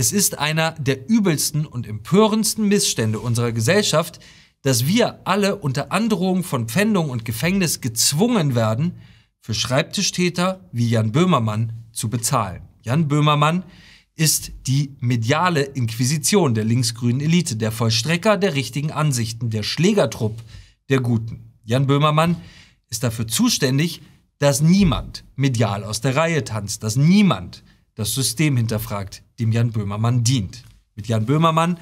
Es ist einer der übelsten und empörendsten Missstände unserer Gesellschaft, dass wir alle unter Androhung von Pfändung und Gefängnis gezwungen werden, für Schreibtischtäter wie Jan Böhmermann zu bezahlen. Jan Böhmermann ist die mediale Inquisition der linksgrünen Elite, der Vollstrecker der richtigen Ansichten, der Schlägertrupp der Guten. Jan Böhmermann ist dafür zuständig, dass niemand medial aus der Reihe tanzt, dass niemand das System hinterfragt, dem Jan Böhmermann dient. Mit Jan Böhmermann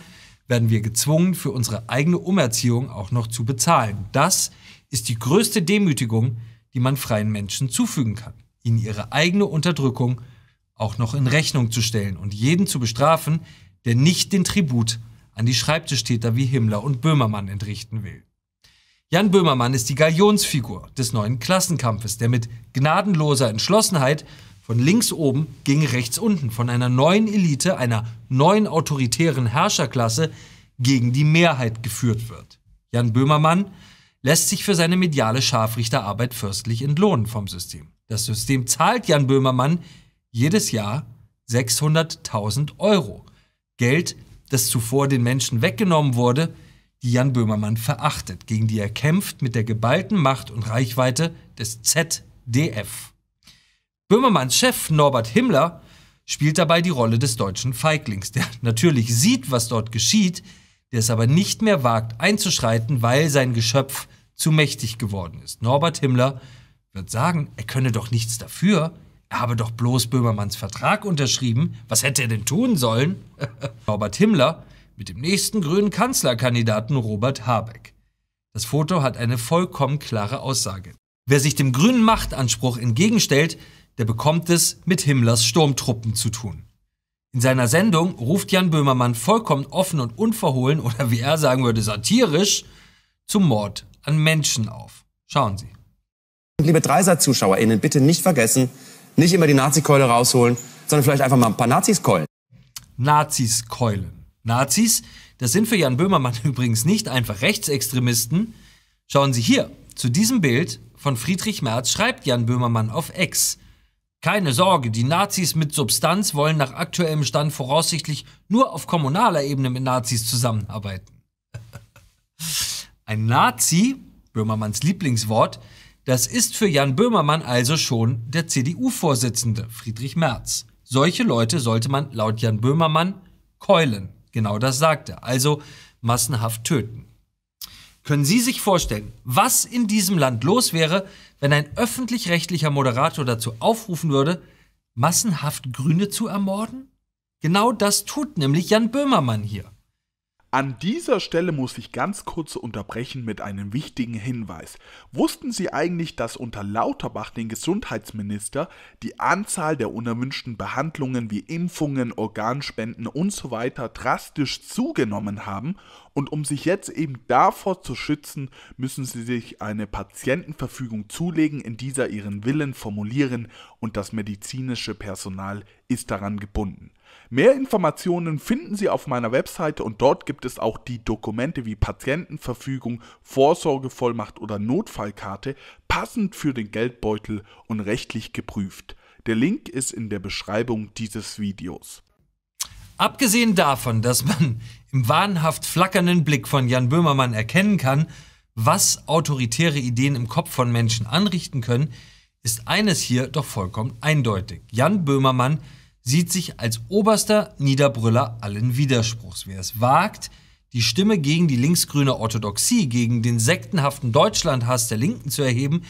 werden wir gezwungen, für unsere eigene Umerziehung auch noch zu bezahlen. Das ist die größte Demütigung, die man freien Menschen zufügen kann. Ihnen ihre eigene Unterdrückung auch noch in Rechnung zu stellen und jeden zu bestrafen, der nicht den Tribut an die Schreibtischtäter wie Himmler und Böhmermann entrichten will. Jan Böhmermann ist die Galionsfigur des neuen Klassenkampfes, der mit gnadenloser Entschlossenheit von links oben ging rechts unten, von einer neuen Elite, einer neuen autoritären Herrscherklasse gegen die Mehrheit geführt wird. Jan Böhmermann lässt sich für seine mediale Scharfrichterarbeit fürstlich entlohnen vom System. Das System zahlt Jan Böhmermann jedes Jahr 600.000 Euro. Geld, das zuvor den Menschen weggenommen wurde, die Jan Böhmermann verachtet, gegen die er kämpft mit der geballten Macht und Reichweite des ZDF. Böhmermanns Chef Norbert Himmler spielt dabei die Rolle des deutschen Feiglings, der natürlich sieht, was dort geschieht, der es aber nicht mehr wagt einzuschreiten, weil sein Geschöpf zu mächtig geworden ist. Norbert Himmler wird sagen, er könne doch nichts dafür, er habe doch bloß Böhmermanns Vertrag unterschrieben, was hätte er denn tun sollen? Norbert Himmler mit dem nächsten grünen Kanzlerkandidaten Robert Habeck. Das Foto hat eine vollkommen klare Aussage. Wer sich dem grünen Machtanspruch entgegenstellt, der bekommt es mit Himmlers Sturmtruppen zu tun. In seiner Sendung ruft Jan Böhmermann vollkommen offen und unverhohlen oder wie er sagen würde, satirisch zum Mord an Menschen auf. Schauen Sie. Liebe Dreisat-ZuschauerInnen, bitte nicht vergessen, nicht immer die Nazi-Keule rausholen, sondern vielleicht einfach mal ein paar Nazis keulen. Nazis keulen. Nazis, das sind für Jan Böhmermann übrigens nicht einfach Rechtsextremisten. Schauen Sie hier, zu diesem Bild von Friedrich Merz schreibt Jan Böhmermann auf Ex. Keine Sorge, die Nazis mit Substanz wollen nach aktuellem Stand voraussichtlich nur auf kommunaler Ebene mit Nazis zusammenarbeiten. Ein Nazi, Böhmermanns Lieblingswort, das ist für Jan Böhmermann also schon der CDU-Vorsitzende, Friedrich Merz. Solche Leute sollte man laut Jan Böhmermann keulen. Genau das sagt er. Also massenhaft töten. Können Sie sich vorstellen, was in diesem Land los wäre, wenn ein öffentlich-rechtlicher Moderator dazu aufrufen würde, massenhaft Grüne zu ermorden? Genau das tut nämlich Jan Böhmermann hier. An dieser Stelle muss ich ganz kurz unterbrechen mit einem wichtigen Hinweis. Wussten Sie eigentlich, dass unter Lauterbach, den Gesundheitsminister, die Anzahl der unerwünschten Behandlungen wie Impfungen, Organspenden usw. So drastisch zugenommen haben? Und um sich jetzt eben davor zu schützen, müssen Sie sich eine Patientenverfügung zulegen, in dieser Ihren Willen formulieren und das medizinische Personal ist daran gebunden. Mehr Informationen finden Sie auf meiner Webseite und dort gibt es auch die Dokumente wie Patientenverfügung, Vorsorgevollmacht oder Notfallkarte, passend für den Geldbeutel und rechtlich geprüft. Der Link ist in der Beschreibung dieses Videos. Abgesehen davon, dass man im wahnhaft flackernden Blick von Jan Böhmermann erkennen kann, was autoritäre Ideen im Kopf von Menschen anrichten können, ist eines hier doch vollkommen eindeutig. Jan Böhmermann sieht sich als oberster Niederbrüller allen Widerspruchs. Wer es wagt, die Stimme gegen die linksgrüne Orthodoxie, gegen den sektenhaften Deutschlandhass der Linken zu erheben,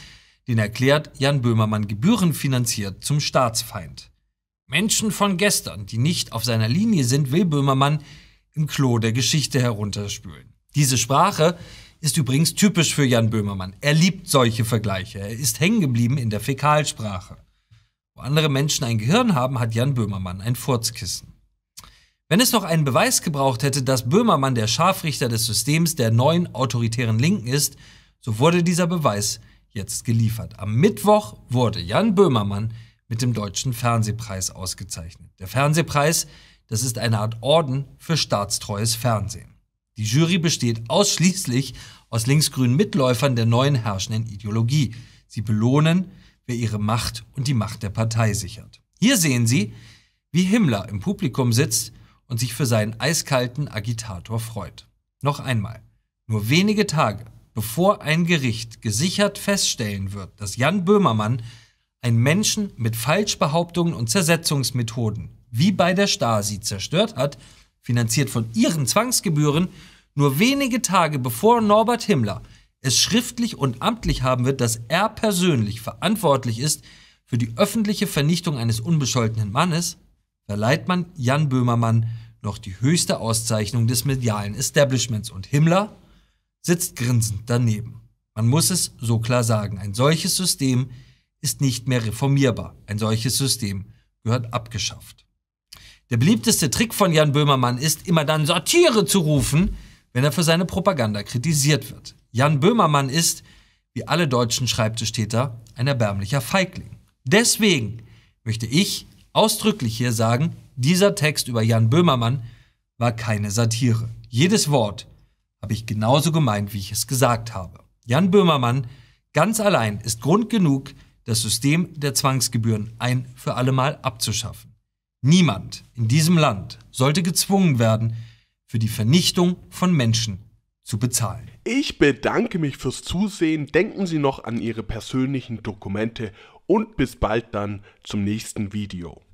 den erklärt Jan Böhmermann gebührenfinanziert zum Staatsfeind. Menschen von gestern, die nicht auf seiner Linie sind, will Böhmermann im Klo der Geschichte herunterspülen. Diese Sprache ist übrigens typisch für Jan Böhmermann. Er liebt solche Vergleiche. Er ist hängen geblieben in der Fäkalsprache. Wo andere Menschen ein Gehirn haben, hat Jan Böhmermann ein Furzkissen. Wenn es noch einen Beweis gebraucht hätte, dass Böhmermann der Scharfrichter des Systems der neuen autoritären Linken ist, so wurde dieser Beweis jetzt geliefert. Am Mittwoch wurde Jan Böhmermann mit dem Deutschen Fernsehpreis ausgezeichnet. Der Fernsehpreis, das ist eine Art Orden für staatstreues Fernsehen. Die Jury besteht ausschließlich aus linksgrünen Mitläufern der neuen herrschenden Ideologie. Sie belohnen wer ihre Macht und die Macht der Partei sichert. Hier sehen Sie, wie Himmler im Publikum sitzt und sich für seinen eiskalten Agitator freut. Noch einmal, nur wenige Tage bevor ein Gericht gesichert feststellen wird, dass Jan Böhmermann einen Menschen mit Falschbehauptungen und Zersetzungsmethoden wie bei der Stasi zerstört hat, finanziert von ihren Zwangsgebühren, nur wenige Tage bevor Norbert Himmler es schriftlich und amtlich haben wird, dass er persönlich verantwortlich ist für die öffentliche Vernichtung eines unbescholtenen Mannes, verleiht man Jan Böhmermann noch die höchste Auszeichnung des medialen Establishments und Himmler sitzt grinsend daneben. Man muss es so klar sagen, ein solches System ist nicht mehr reformierbar. Ein solches System gehört abgeschafft. Der beliebteste Trick von Jan Böhmermann ist, immer dann Satire zu rufen, wenn er für seine Propaganda kritisiert wird. Jan Böhmermann ist, wie alle deutschen Schreibtischtäter, ein erbärmlicher Feigling. Deswegen möchte ich ausdrücklich hier sagen, dieser Text über Jan Böhmermann war keine Satire. Jedes Wort habe ich genauso gemeint, wie ich es gesagt habe. Jan Böhmermann ganz allein ist Grund genug, das System der Zwangsgebühren ein für allemal abzuschaffen. Niemand in diesem Land sollte gezwungen werden, für die Vernichtung von Menschen zu bezahlen. Ich bedanke mich fürs Zusehen. Denken Sie noch an Ihre persönlichen Dokumente und bis bald dann zum nächsten Video.